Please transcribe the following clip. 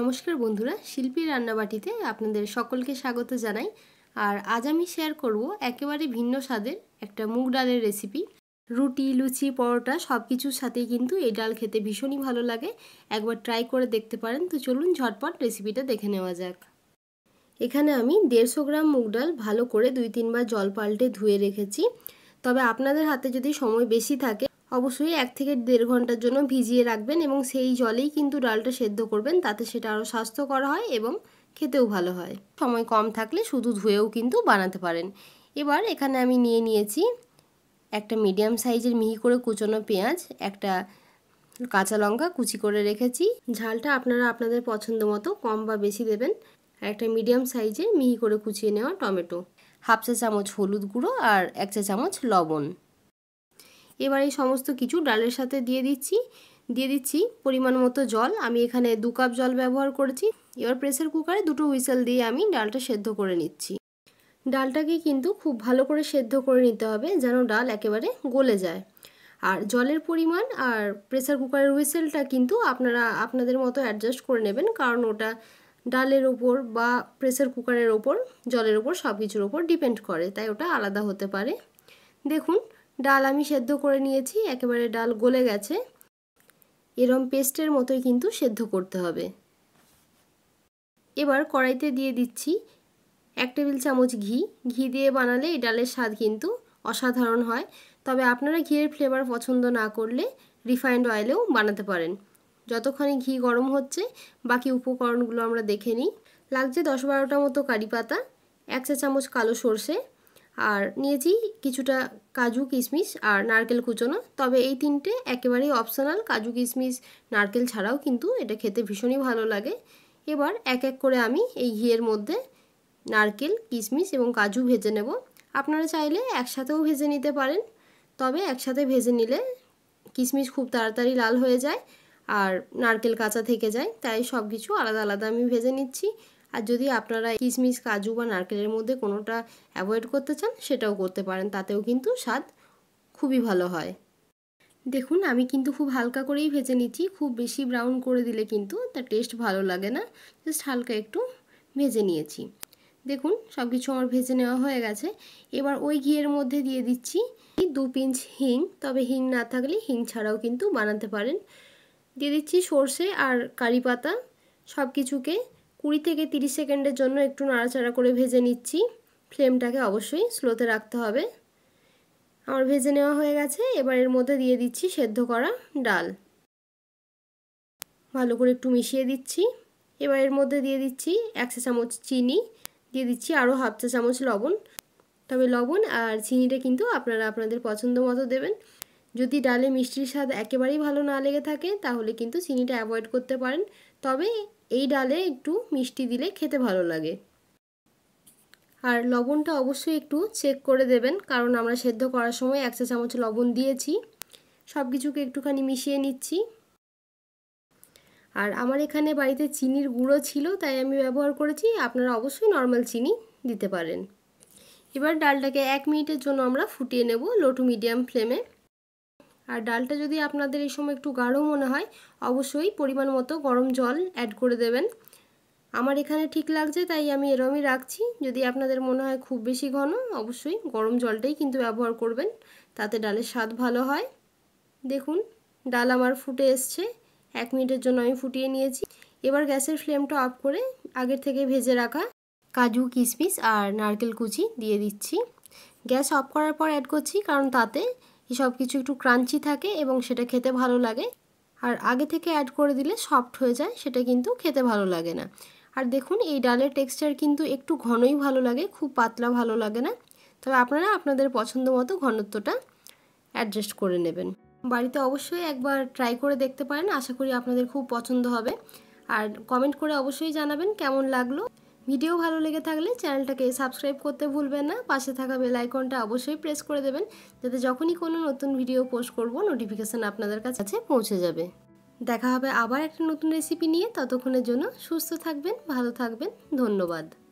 নমস্কার বন্ধুরা শিল্পী রান্নাবাটিতে আপনাদের সকলকে স্বাগত জানাই আর আজ আমি শেয়ার করব একেবারে ভিন্ন স্বাদের একটা মুগ ডালের রেসিপি রুটি লুচি পরোটা সব কিছুর সাথেই কিন্তু এই ডাল খেতে ভীষণই ভালো লাগে একবার ট্রাই করে দেখতে পারেন তো চলুন ঝটপট রেসিপিটা দেখে নেওয়া যাক এখানে আমি দেড়শো গ্রাম মুগ ডাল ভালো করে দুই তিনবার জল পাল্টে ধুয়ে রেখেছি তবে আপনাদের হাতে যদি সময় বেশি থাকে অবশ্যই এক থেকে দেড় ঘন্টার জন্য ভিজিয়ে রাখবেন এবং সেই জলেই কিন্তু ডালটা সেদ্ধ করবেন তাতে সেটা আরও স্বাস্থ্যকর হয় এবং খেতেও ভালো হয় সময় কম থাকলে শুধু ধুয়েও কিন্তু বানাতে পারেন এবার এখানে আমি নিয়ে নিয়েছি একটা মিডিয়াম সাইজের মিহি করে কুচানো পেঁয়াজ একটা কাঁচা লঙ্কা কুচি করে রেখেছি ঝালটা আপনারা আপনাদের পছন্দ মতো কম বা বেশি দেবেন আর একটা মিডিয়াম সাইজের মিহি করে কুচিয়ে নেওয়া টমেটো হাফ চা চামচ হলুদ গুঁড়ো আর এক চা চামচ লবণ এবার এই সমস্ত কিছু ডালের সাথে দিয়ে দিচ্ছি দিয়ে দিচ্ছি পরিমাণ মতো জল আমি এখানে দু কাপ জল ব্যবহার করেছি এবার প্রেসার কুকারে দুটো হুইসেল দিয়ে আমি ডালটা সেদ্ধ করে নিচ্ছি ডালটাকে কিন্তু খুব ভালো করে সেদ্ধ করে নিতে হবে যেন ডাল একেবারে গলে যায় আর জলের পরিমাণ আর প্রেসার কুকারের হুইসেলটা কিন্তু আপনারা আপনাদের মতো অ্যাডজাস্ট করে নেবেন কারণ ওটা ডালের ওপর বা প্রেসার কুকারের ওপর জলের ওপর সব কিছুর ওপর ডিপেন্ড করে তাই ওটা আলাদা হতে পারে দেখুন ডাল আমি সেদ্ধ করে নিয়েছি একেবারে ডাল গলে গেছে এরম পেস্টের মতোই কিন্তু সেদ্ধ করতে হবে এবার কড়াইতে দিয়ে দিচ্ছি এক টেবিল চামচ ঘি ঘি দিয়ে বানালে এই ডালের স্বাদ কিন্তু অসাধারণ হয় তবে আপনারা ঘিয়ের ফ্লেভার পছন্দ না করলে রিফাইন্ড অয়েলেও বানাতে পারেন যতক্ষণে ঘি গরম হচ্ছে বাকি উপকরণগুলো আমরা দেখে নিই লাগছে দশ বারোটা মতো কারি পাতা এক চা চামচ কালো সর্ষে আর নিয়েছি কিছুটা কাজু কিশমিশ আর নারকেল কুচনো তবে এই তিনটে একেবারেই অপশনাল কাজু কিশমিশ নারকেল ছাড়াও কিন্তু এটা খেতে ভীষণই ভালো লাগে এবার এক এক করে আমি এই ঘিয়ের মধ্যে নারকেল কিশমিশ এবং কাজু ভেজে নেব আপনারা চাইলে একসাথেও ভেজে নিতে পারেন তবে একসাথে ভেজে নিলে কিশমিশ খুব তাড়াতাড়ি লাল হয়ে যায় আর নারকেল কাঁচা থেকে যায় তাই সব কিছু আলাদা আলাদা আমি ভেজে নিচ্ছি আর যদি আপনারা কিশমিশ কাজু বা নারকেলের মধ্যে কোনোটা অ্যাভয়েড করতে চান সেটাও করতে পারেন তাতেও কিন্তু স্বাদ খুবই ভালো হয় দেখুন আমি কিন্তু খুব হালকা করেই ভেজে নিচ্ছি খুব বেশি ব্রাউন করে দিলে কিন্তু তার টেস্ট ভালো লাগে না জাস্ট হালকা একটু ভেজে নিয়েছি দেখুন সব কিছু আমার ভেজে নেওয়া হয়ে গেছে এবার ওই ঘিয়ের মধ্যে দিয়ে দিচ্ছি দু পিঞ্চ হিং তবে হিং না থাকলে হিং ছাড়াও কিন্তু বানাতে পারেন দিয়ে দিচ্ছি সর্ষে আর কারি পাতা সব কিছুকে কুড়ি থেকে তিরিশ সেকেন্ডের জন্য একটু নাড়াচাড়া করে ভেজে নিচ্ছি ফ্লেমটাকে অবশ্যই স্লোতে রাখতে হবে আমার ভেজে নেওয়া হয়ে গেছে এবার এর মধ্যে দিয়ে দিচ্ছি সেদ্ধ করা ডাল ভালো করে একটু মিশিয়ে দিচ্ছি এবার এর মধ্যে দিয়ে দিচ্ছি এক চা চামচ চিনি দিয়ে দিচ্ছি আরও হাফ চা চামচ লবণ তবে লবণ আর চিনিটা কিন্তু আপনারা আপনাদের পছন্দ মতো দেবেন যদি ডালে মিষ্টির স্বাদ একেবারেই ভালো না লেগে থাকে তাহলে কিন্তু চিনিটা অ্যাভয়েড করতে পারেন তবে এই ডালে একটু মিষ্টি দিলে খেতে ভালো লাগে আর লবণটা অবশ্যই একটু চেক করে দেবেন কারণ আমরা সেদ্ধ করার সময় এক চা চামচ লবণ দিয়েছি সব কিছুকে একটুখানি মিশিয়ে নিচ্ছি আর আমার এখানে বাড়িতে চিনির গুঁড়ো ছিল তাই আমি ব্যবহার করেছি আপনারা অবশ্যই নর্মাল চিনি দিতে পারেন এবার ডালটাকে এক মিনিটের জন্য আমরা ফুটিয়ে নেব লো টু মিডিয়াম ফ্লেমে আর ডালটা যদি আপনাদের এই সময় একটু গাঢ় মনে হয় অবশ্যই পরিমাণ মতো গরম জল অ্যাড করে দেবেন আমার এখানে ঠিক লাগছে তাই আমি এরমই রাখছি যদি আপনাদের মনে হয় খুব বেশি ঘন অবশ্যই গরম জলটাই কিন্তু ব্যবহার করবেন তাতে ডালের স্বাদ ভালো হয় দেখুন ডাল আমার ফুটে এসছে এক মিনিটের জন্য আমি ফুটিয়ে নিয়েছি এবার গ্যাসের ফ্লেমটা অফ করে আগের থেকে ভেজে রাখা কাজু কিশমিশ আর নারকেল কুচি দিয়ে দিচ্ছি গ্যাস অফ করার পর অ্যাড করছি কারণ তাতে সব কিছু একটু ক্রাঞ্চি থাকে এবং সেটা খেতে ভালো লাগে আর আগে থেকে অ্যাড করে দিলে সফট হয়ে যায় সেটা কিন্তু খেতে ভালো লাগে না আর দেখুন এই ডালের টেক্সচার কিন্তু একটু ঘনই ভালো লাগে খুব পাতলা ভালো লাগে না তবে আপনারা আপনাদের পছন্দ মতো ঘনত্বটা অ্যাডজাস্ট করে নেবেন বাড়িতে অবশ্যই একবার ট্রাই করে দেখতে পারেন আশা করি আপনাদের খুব পছন্দ হবে আর কমেন্ট করে অবশ্যই জানাবেন কেমন লাগলো ভিডিও ভালো লেগে থাকলে চ্যানেলটাকে সাবস্ক্রাইব করতে ভুলবেন না পাশে থাকা বেল আইকনটা অবশ্যই প্রেস করে দেবেন যাতে যখনই কোনো নতুন ভিডিও পোস্ট করব নোটিফিকেশান আপনাদের কাছে পৌঁছে যাবে দেখা হবে আবার একটা নতুন রেসিপি নিয়ে ততক্ষণের জন্য সুস্থ থাকবেন ভালো থাকবেন ধন্যবাদ